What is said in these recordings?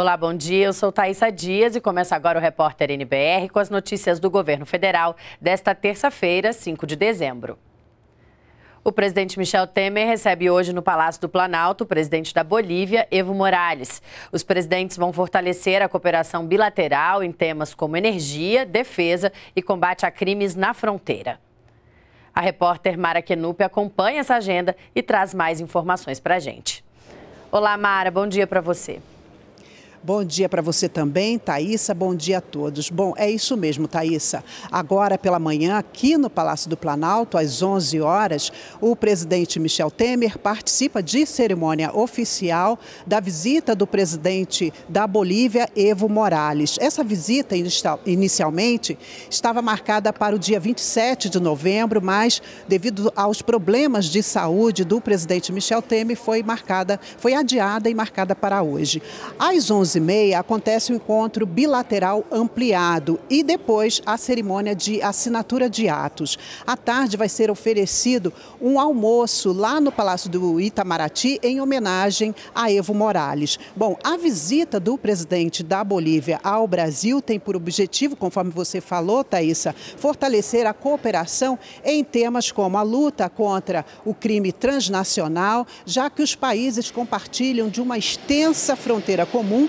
Olá, bom dia. Eu sou Thaisa Dias e começa agora o Repórter NBR com as notícias do governo federal desta terça-feira, 5 de dezembro. O presidente Michel Temer recebe hoje no Palácio do Planalto o presidente da Bolívia, Evo Morales. Os presidentes vão fortalecer a cooperação bilateral em temas como energia, defesa e combate a crimes na fronteira. A repórter Mara Kenup acompanha essa agenda e traz mais informações para a gente. Olá, Mara, bom dia para você. Bom dia para você também, Thaisa. Bom dia a todos. Bom, é isso mesmo, Thaisa. Agora pela manhã, aqui no Palácio do Planalto, às 11 horas, o presidente Michel Temer participa de cerimônia oficial da visita do presidente da Bolívia, Evo Morales. Essa visita, inicialmente, estava marcada para o dia 27 de novembro, mas devido aos problemas de saúde do presidente Michel Temer, foi marcada, foi adiada e marcada para hoje. Às 11 11h30 acontece o encontro bilateral ampliado e depois a cerimônia de assinatura de atos. À tarde vai ser oferecido um almoço lá no Palácio do Itamaraty em homenagem a Evo Morales. Bom, a visita do presidente da Bolívia ao Brasil tem por objetivo, conforme você falou, Thaisa, fortalecer a cooperação em temas como a luta contra o crime transnacional, já que os países compartilham de uma extensa fronteira comum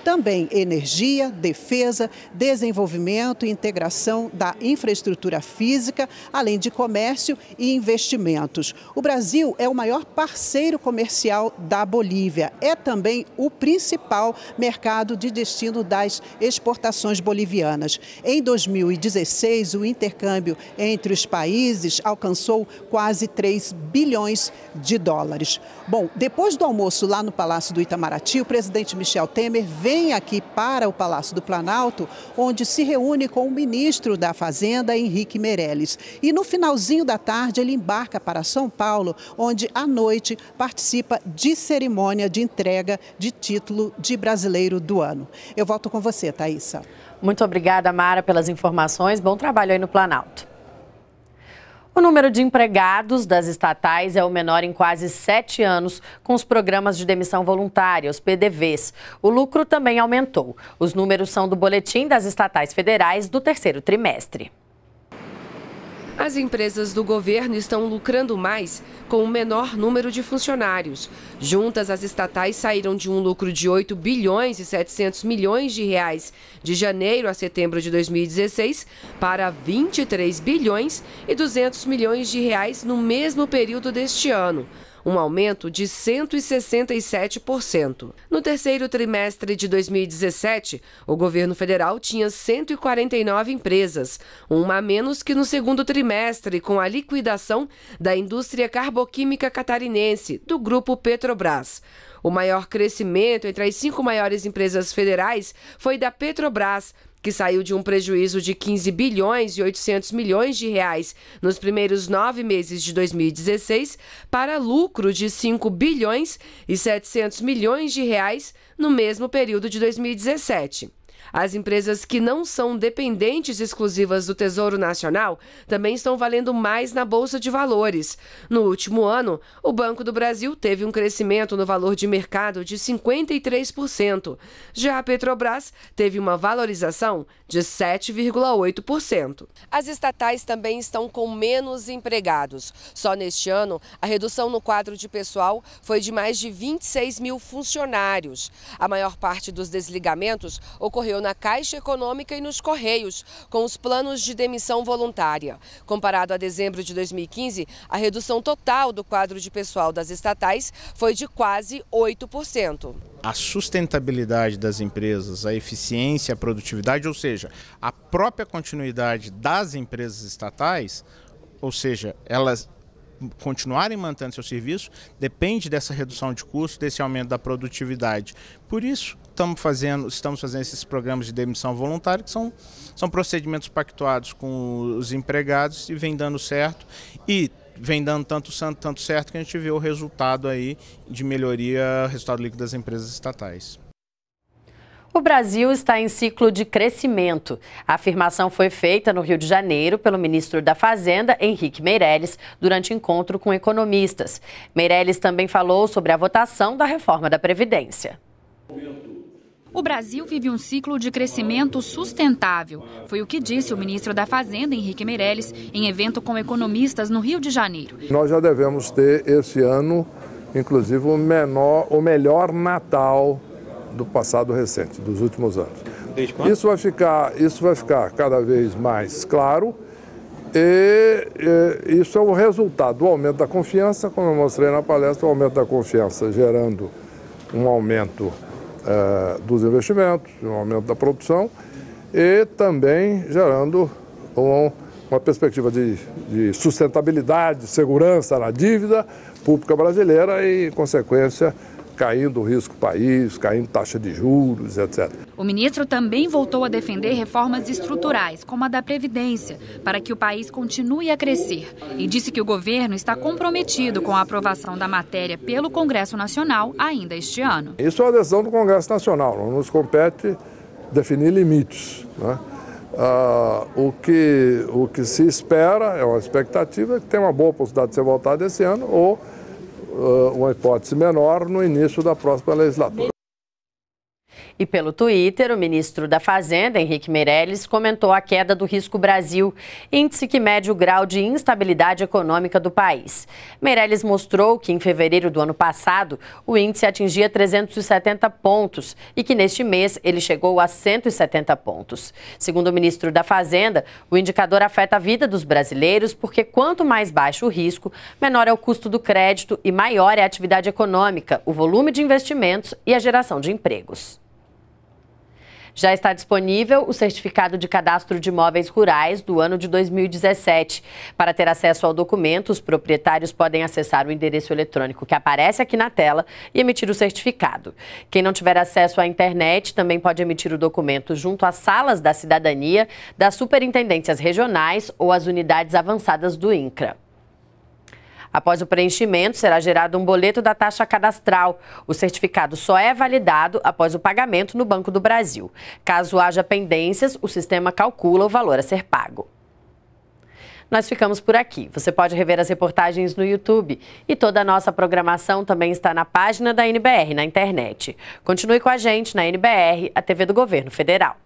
também energia, defesa, desenvolvimento e integração da infraestrutura física, além de comércio e investimentos. O Brasil é o maior parceiro comercial da Bolívia. É também o principal mercado de destino das exportações bolivianas. Em 2016, o intercâmbio entre os países alcançou quase 3 bilhões de dólares. Bom, depois do almoço lá no Palácio do Itamaraty, o presidente Michel Temer vem vem aqui para o Palácio do Planalto, onde se reúne com o ministro da Fazenda, Henrique Meirelles. E no finalzinho da tarde, ele embarca para São Paulo, onde à noite participa de cerimônia de entrega de título de brasileiro do ano. Eu volto com você, Thaisa. Muito obrigada, Mara, pelas informações. Bom trabalho aí no Planalto. O número de empregados das estatais é o menor em quase sete anos, com os programas de demissão voluntária, os PDVs. O lucro também aumentou. Os números são do Boletim das Estatais Federais do terceiro trimestre. As empresas do governo estão lucrando mais com o um menor número de funcionários. Juntas, as estatais saíram de um lucro de 8 bilhões e 700 milhões de reais de janeiro a setembro de 2016 para 23 bilhões e 200 milhões de reais no mesmo período deste ano um aumento de 167%. No terceiro trimestre de 2017, o governo federal tinha 149 empresas, uma a menos que no segundo trimestre, com a liquidação da indústria carboquímica catarinense, do grupo Petrobras. O maior crescimento entre as cinco maiores empresas federais foi da Petrobras, que saiu de um prejuízo de 15 bilhões e 800 milhões de reais nos primeiros nove meses de 2016 para lucro de 5 bilhões e 700 milhões de reais no mesmo período de 2017. As empresas que não são dependentes exclusivas do Tesouro Nacional também estão valendo mais na Bolsa de Valores. No último ano, o Banco do Brasil teve um crescimento no valor de mercado de 53%. Já a Petrobras teve uma valorização de 7,8%. As estatais também estão com menos empregados. Só neste ano, a redução no quadro de pessoal foi de mais de 26 mil funcionários. A maior parte dos desligamentos ocorreu ocorreu na Caixa Econômica e nos Correios, com os planos de demissão voluntária. Comparado a dezembro de 2015, a redução total do quadro de pessoal das estatais foi de quase 8%. A sustentabilidade das empresas, a eficiência, a produtividade, ou seja, a própria continuidade das empresas estatais, ou seja, elas continuarem mantendo seu serviço depende dessa redução de custo, desse aumento da produtividade. Por isso, estamos fazendo, estamos fazendo esses programas de demissão voluntária, que são, são procedimentos pactuados com os empregados e vem dando certo. E vem dando tanto, tanto certo que a gente vê o resultado aí de melhoria, resultado líquido das empresas estatais. O Brasil está em ciclo de crescimento. A afirmação foi feita no Rio de Janeiro pelo ministro da Fazenda, Henrique Meirelles, durante encontro com economistas. Meirelles também falou sobre a votação da reforma da Previdência. O Brasil vive um ciclo de crescimento sustentável. Foi o que disse o ministro da Fazenda, Henrique Meirelles, em evento com economistas no Rio de Janeiro. Nós já devemos ter esse ano, inclusive, o, menor, o melhor Natal do passado recente, dos últimos anos. Isso vai ficar, isso vai ficar cada vez mais claro. E, e isso é o resultado do aumento da confiança, como eu mostrei na palestra, o aumento da confiança gerando um aumento é, dos investimentos, um aumento da produção e também gerando um, uma perspectiva de, de sustentabilidade, segurança na dívida pública brasileira e, em consequência, caindo o risco país, caindo taxa de juros, etc. O ministro também voltou a defender reformas estruturais, como a da Previdência, para que o país continue a crescer. E disse que o governo está comprometido com a aprovação da matéria pelo Congresso Nacional ainda este ano. Isso é uma decisão do Congresso Nacional, não nos compete definir limites. Né? Ah, o, que, o que se espera, é uma expectativa, que tenha uma boa possibilidade de ser votado esse ano ou uma hipótese menor no início da próxima legislatura. E pelo Twitter, o ministro da Fazenda, Henrique Meirelles, comentou a queda do Risco Brasil, índice que mede o grau de instabilidade econômica do país. Meirelles mostrou que em fevereiro do ano passado, o índice atingia 370 pontos e que neste mês ele chegou a 170 pontos. Segundo o ministro da Fazenda, o indicador afeta a vida dos brasileiros porque quanto mais baixo o risco, menor é o custo do crédito e maior é a atividade econômica, o volume de investimentos e a geração de empregos. Já está disponível o certificado de cadastro de imóveis rurais do ano de 2017. Para ter acesso ao documento, os proprietários podem acessar o endereço eletrônico que aparece aqui na tela e emitir o certificado. Quem não tiver acesso à internet também pode emitir o documento junto às salas da cidadania, das superintendências regionais ou às unidades avançadas do INCRA. Após o preenchimento, será gerado um boleto da taxa cadastral. O certificado só é validado após o pagamento no Banco do Brasil. Caso haja pendências, o sistema calcula o valor a ser pago. Nós ficamos por aqui. Você pode rever as reportagens no YouTube e toda a nossa programação também está na página da NBR na internet. Continue com a gente na NBR, a TV do Governo Federal.